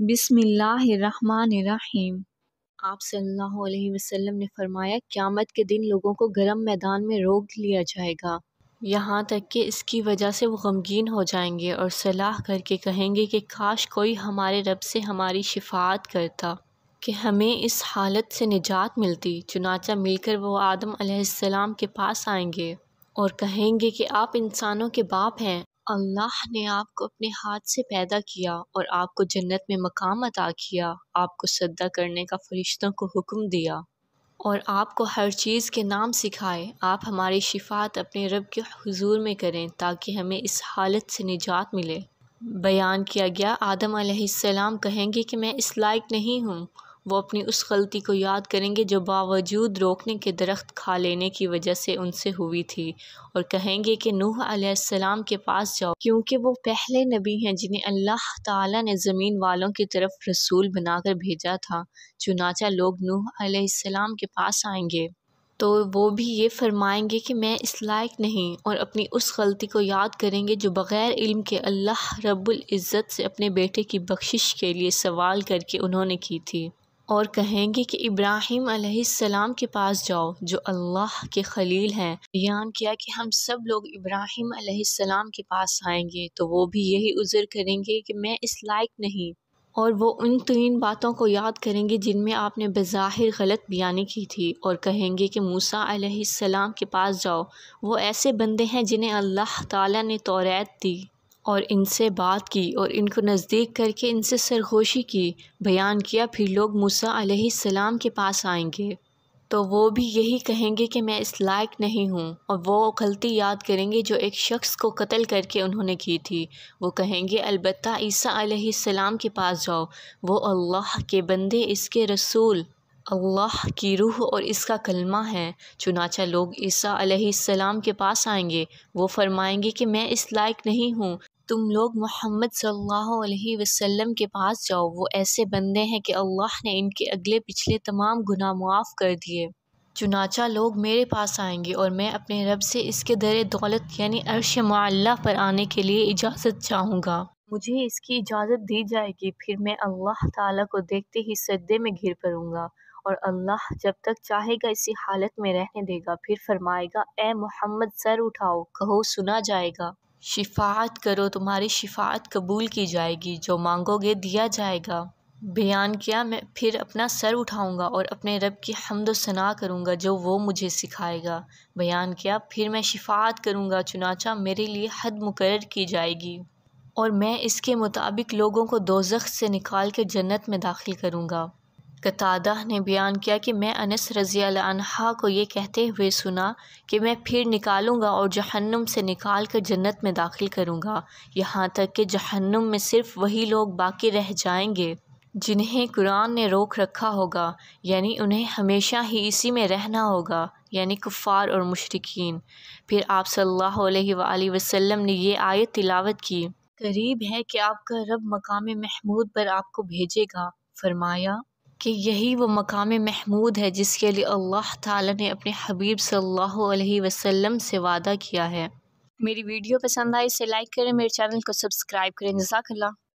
बिसमीम आप सल्लल्लाहु अलैहि वसल्लम ने फरमाया क़्यामत के दिन लोगों को गर्म मैदान में रोक लिया जाएगा यहाँ तक कि इसकी वजह से वो गमगीन हो जाएंगे और सलाह करके कहेंगे कि काश कोई हमारे रब से हमारी शिफात करता कि हमें इस हालत से निजात मिलती चुनाचा मिलकर वो आदम अलैहिस्सलाम के पास आएंगे और कहेंगे कि आप इंसानों के बाप हैं अल्लाह ने आपको अपने हाथ से पैदा किया और आपको जन्नत में मकाम अदा किया आपको सद्दा करने का फरिश्तों को हुक्म दिया और आपको हर चीज़ के नाम सिखाए आप हमारी शिफात अपने रब के हुजूर में करें ताकि हमें इस हालत से निजात मिले बयान किया गया आदम सलाम कहेंगे कि मैं इस लायक नहीं हूँ वो अपनी उस गलती को याद करेंगे जो बावजूद रोकने के दरख्त खा लेने की वजह से उनसे हुई थी और कहेंगे कि नूह आसमाम के पास जाओ क्योंकि वो पहले नबी हैं जिन्हें अल्लाह ताला ने ज़मीन वालों की तरफ रसूल बनाकर भेजा था चुनाचा लोग नूह आसमाम के पास आएंगे तो वो भी ये फरमाएंगे कि मैं इस लायक नहीं और अपनी उस गलती को याद करेंगे जो बग़ैर इल्म के अल्लाह रब्बुल इज़्ज़त से अपने बेटे की बख्शिश के लिए सवाल करके उन्होंने की थी और कहेंगे कि इब्राहिम अलैहिस्सलाम के पास जाओ जो अल्लाह के खलील हैं बयान किया कि हम सब लोग इब्राहिम अलैहिस्सलाम के पास आएंगे तो वो भी यही उज़र करेंगे कि मैं इस लायक नहीं और वो उन तीन बातों को याद करेंगे जिनमें आपने बज़ाहिर गलत बयानी की थी और कहेंगे कि मूसा अलैहिस्सलाम के पास जाओ वो ऐसे बंदे हैं जिन्हें अल्लाह ताला ने तौरात दी और इनसे बात की और इनको नज़दीक करके इनसे सरगोशी की बयान किया फिर लोग मूसा सलाम के पास आएंगे तो वो भी यही कहेंगे कि मैं इस लायक नहीं हूँ और वो गलती याद करेंगे जो एक शख्स को कत्ल करके उन्होंने की थी वो कहेंगे अलबत् ईसा सलाम के पास जाओ वो अल्लाह के बंदे इसके रसूल अल्लाह की रूह और इसका कलमा है चुनाचा लोग ईसा सलाम के पास आएंगे वो फरमाएंगे कि मैं इस लायक नहीं हूँ तुम लोग मोहम्मद अलैहि वसल्लम के पास जाओ वो ऐसे बंदे हैं कि अल्लाह ने इनके अगले पिछले तमाम गुनाह मुआफ़ कर दिए चुनाचा लोग मेरे पास आएंगे और मैं अपने रब से इसके दर दौलत यानी अरश माल्ला पर आने के लिए इजाज़त चाहूँगा मुझे इसकी इजाज़त दी जाएगी फिर मैं अल्लाह ताला को देखते ही सदे में घिर पड़ूँगा और अल्लाह जब तक चाहेगा इसी हालत में रहने देगा फिर फरमाएगा ए मोहम्मद सर उठाओ कहो सुना जाएगा शिफ़ात करो तुम्हारी शिफ़ात कबूल की जाएगी जो मांगोगे दिया जाएगा बयान किया मैं फिर अपना सर उठाऊंगा और अपने रब की हमद सना करूंगा जो वो मुझे सिखाएगा बयान किया फिर मैं शिफात करूंगा चुनाचा मेरे लिए हद मुकर की जाएगी और मैं इसके मुताबिक लोगों को दोजख से निकाल के जन्नत में दाखिल करूंगा कतादा ने बयान किया कि मैं अनस रज़ी अनहा को ये कहते हुए सुना कि मैं फिर निकालूंगा और जहन्नुम से निकाल कर जन्नत में दाखिल करूंगा यहाँ तक कि जहन्नुम में सिर्फ वही लोग बाकी रह जाएंगे जिन्हें कुरान ने रोक रखा होगा यानी उन्हें हमेशा ही इसी में रहना होगा यानी कुफ़ार और मुशरकिन फिर आप सल्ला वसम ने यह आयत तिलावत की करीब है कि आपका रब मकाम महमूद पर आपको भेजेगा फरमाया कि यही वो मकाम महमूद है जिसके लिए अल्लाह ताला ने अपने हबीब सल्लल्लाहु अलैहि वसल्लम से वादा किया है मेरी वीडियो पसंद आई इसे लाइक करें मेरे चैनल को सब्सक्राइब करें जजाकल्ला